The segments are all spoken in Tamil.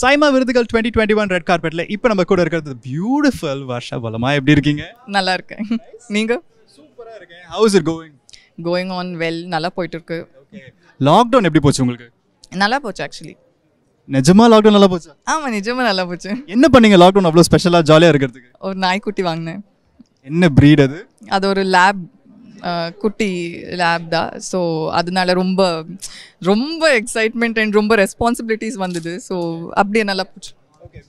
சைமா விருதுகள் டுவெண்ட்டி டுவெண்ட்டி ஒன் ரெட் கார்பெட்ல இப்போ நம்ம கூட இருக்கிறது பியூட்டிஃபுல் வர்ஷா பலமா எப்படி இருக்கீங்க நல்லா இருக்கேன் நீங்க சூப்பராக இருக்கேன் how's it going going on well நல்லா போயிட்டு இருக்கு லாக்டவுன் எப்படி போச்சு உங்களுக்கு நல்லா போச்சு ஆக்சுவலி நிஜமா லாக்டவுன் நல்லா போச்சு ஆமா நிஜமா நல்லா போச்சு என்ன பண்ணீங்க லாக்டவுன் அவ்வளோ ஸ்பெஷலாக ஜாலியாக இருக்கிறதுக்கு ஒரு நாய்க்குட்டி வாங்கினேன் என்ன பிரீட் அது அது ஒரு லேப் குட்டி லேப் தான் ஸோ அதனால ரொம்ப ரொம்ப எக்ஸைட்மெண்ட் அண்ட் ரொம்ப ரெஸ்பான்சிபிலிட்டிஸ் வந்தது ஸோ அப்படியே நல்லா போச்சு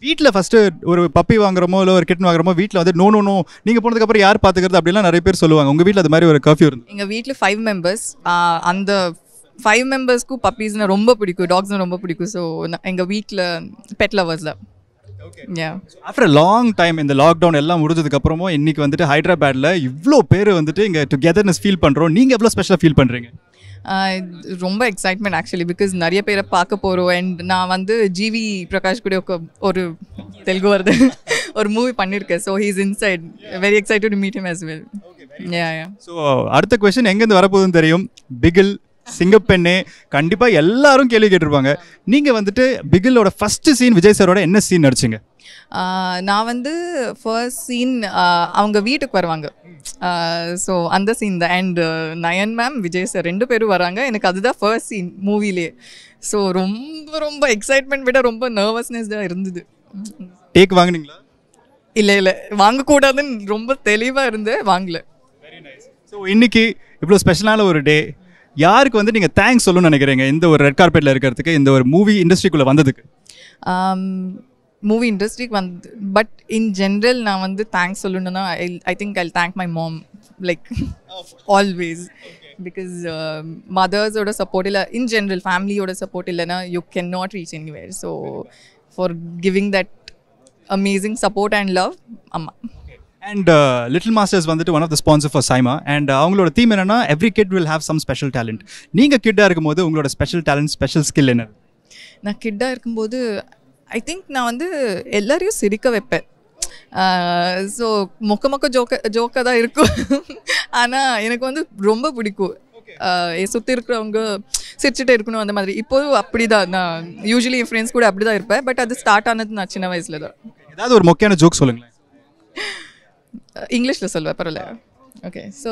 வீட்டில் ஃபஸ்ட்டு ஒரு பப்பி வாங்குறமோ இல்லை ஒரு கிட்டன் வாங்குறமோ வீட்டில் வந்து நோ நோ நோ நீங்கள் போனதுக்கப்புறம் யார் பார்த்துக்கிறது அப்படிலாம் நிறைய பேர் சொல்லுவாங்க உங்கள் வீட்டில் அது மாதிரி ஒரு கர்ஃப்யூ இருந்து எங்கள் வீட்டில் ஃபைவ் மெம்பர்ஸ் அந்த ஃபைவ் மெம்பர்ஸ்க்கும் பப்பீஸ்னால் ரொம்ப பிடிக்கும் டாக்ஸ்னால் ரொம்ப பிடிக்கும் ஸோ எங்கள் வீட்டில் பெட் லவர்ஸில் ஆஃப்டர் லாங் டைம் இந்த லாக்டவுன் எல்லாம் முடிஞ்சதுக்கு அப்புறமும் இன்னைக்கு வந்துட்டு ஹைதராபாத்ல இவ்வளோ பேர் வந்துட்டு இங்கே டுகெதர்னஸ் ஃபீல் பண்ணுறோம் நீங்கள் எவ்வளோ ஸ்பெஷலாக ஃபீல் பண்ணுறீங்க ரொம்ப எக்ஸைட்மெண்ட் ஆக்சுவலி பிகாஸ் நிறைய பேரை பார்க்க போகிறோம் அண்ட் நான் வந்து ஜிவி பிரகாஷ் கூட ஒரு தெலுங்கு வருது ஒரு மூவி பண்ணியிருக்கேன் so he's inside very excited meet him as well so அடுத்த கொஸ்டின் எங்கேருந்து வரப்போகுதுன்னு தெரியும் பிகில் சிங்கப்பெண்ணு கண்டிப்பாக எல்லாரும் கேள்வி கேட்டிருப்பாங்க நீங்கள் வந்துட்டு பிகிலோட ஃபஸ்ட்டு சீன் விஜய் சாரோட என்ன சீன் நடிச்சிங்க நான் வந்து ஃபர்ஸ்ட் சீன் அவங்க வீட்டுக்கு வருவாங்க ஸோ அந்த சீன் தான் and Nayan ma'am Vijay sir ரெண்டு பேரும் வராங்க எனக்கு அதுதான் ஃபர்ஸ்ட் சீன் மூவிலே ஸோ ரொம்ப ரொம்ப எக்ஸைட்மெண்ட் விட ரொம்ப நர்வஸ்னஸ் தான் இருந்தது டேக் வாங்கினீங்களா இல்லை இல்லை வாங்கக்கூடாதுன்னு ரொம்ப தெளிவாக இருந்து வாங்கல ஸோ இன்னைக்கு இவ்வளோ ஸ்பெஷலான ஒரு டே யாருக்கு வந்து நீங்கள் தேங்க்ஸ் சொல்லணும்னு நினைக்கிறீங்க இந்த ஒரு ரெட் கார்பெட்டில் இருக்கிறதுக்கு இந்த ஒரு மூவி இண்டஸ்ட்ரிக்குள்ளே வந்ததுக்கு மூவி இண்டஸ்ட்ரிக்கு வந்து பட் இன் ஜென்ரல் நான் வந்து தேங்க்ஸ் சொல்லணும்னா I I think I thank my mom like always because மதர்ஸோட சப்போர்ட் இல்லை இன் ஜென்ரல் ஃபேமிலியோட சப்போர்ட் இல்லைன்னா you can not reach anywhere so for giving that amazing support and love அம்மா அண்ட் லிட்டில் மாஸ்டர்ஸ் வந்துட்டு one of the sponsor for SIIMA and அவங்களோட தீம் என்னன்னா every kid will have some special talent நீங்கள் கிட்டாக இருக்கும்போது உங்களோட ஸ்பெஷல் டேலண்ட் ஸ்பெஷல் ஸ்கில் என்ன நான் கிட்டாக இருக்கும்போது ஐ திங்க் நான் வந்து எல்லாரையும் சிரிக்க வைப்பேன் ஸோ uh, மொக்க மொக்க ஜோக்க ஜோக்காக தான் இருக்கும் ஆனால் எனக்கு வந்து ரொம்ப பிடிக்கும் uh, சுற்றி இருக்கிறவங்க சிரிச்சுட்டே இருக்கணும் அந்த மாதிரி இப்போது அப்படி தான் நான் யூஸ்வலி என் ஃப்ரெண்ட்ஸ் கூட அப்படி தான் இருப்பேன் பட் அது ஸ்டார்ட் ஆனது நான் சின்ன வயசில் தான் ஏதாவது ஒரு முக்கியமான ஜோக் சொல்லுங்களேன் ಇಂಗ್ಲೀಷ್ಲ ಸ್ವಲ್ಪ ಪರವಾಗಿಲ್ಲ okay so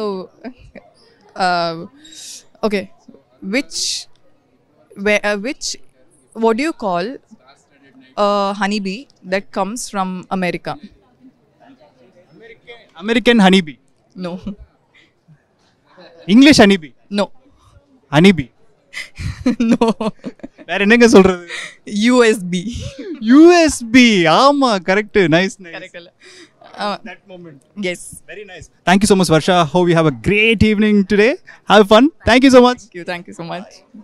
okay which which what you call honey bee that comes from America American honey bee no English honey bee no honey bee no வேற என்னங்க சொல்றது யூஎஸ்பி யூஎஸ்பி ஆமா correct nice correct uh, that moment. Yes. Very nice. Thank you so much, Varsha. Hope you have a great evening today. Have fun. Thank you so much. Thank you. Thank you so much.